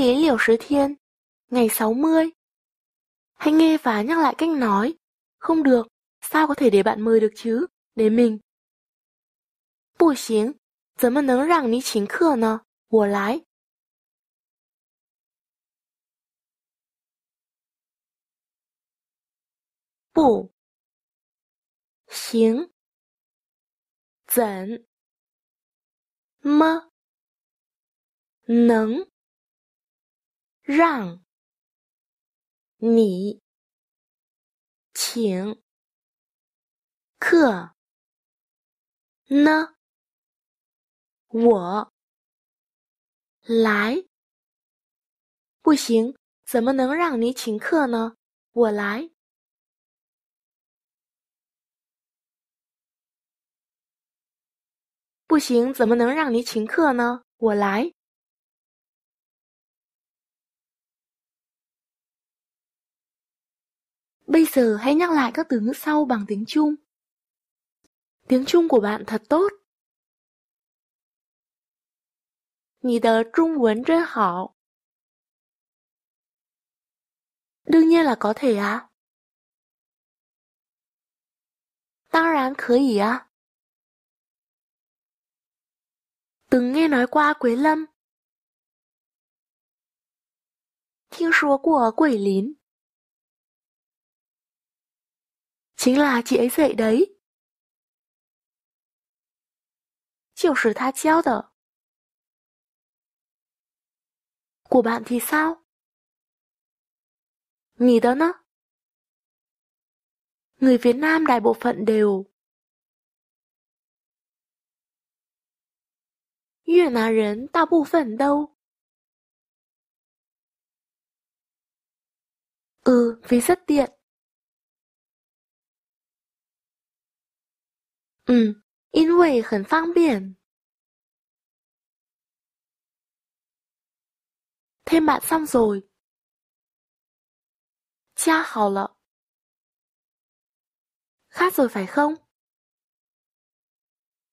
thì đến liều sứ thiên, ngày 60. Hãy nghe và nhắc lại cách nói. Không được, sao có thể để bạn mời được chứ, để mình. 不行，怎么能让你请客呢？我来。不行，怎么能让你请客呢？我来不行，怎么能让你请客呢？我来不行，怎么能让你请客呢？我来。Bây giờ hãy nhắc lại các từ ngữ sau bằng tiếng Trung. Tiếng Trung của bạn thật tốt. Đương nhiên là có thể à. Tăng rán khởi ý à. Từng nghe nói qua Quế Lâm. Thiên số của Quỷ chính là chị ấy dạy đấy. Chiều bạn thì sao? Nghỉ đó nó. Người Việt Nam đại bộ phận đều. Việt Nam 人大部分都 Ừ, vì rất tiện. 嗯，因为很方便。Thêm bạn xong rồi. Cha hào lợ. Khát rồi phải không?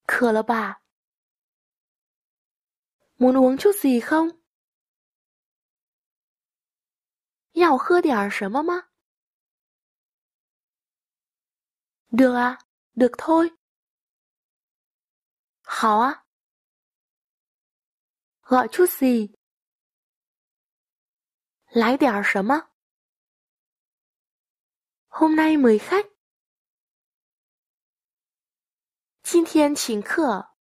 Khờ là bà. Muốn uống chút gì không? Yào khơ đẻo sớm má? Được à, được thôi. 好啊，我就是。来点什么？hôm nay mới khách，今天请客。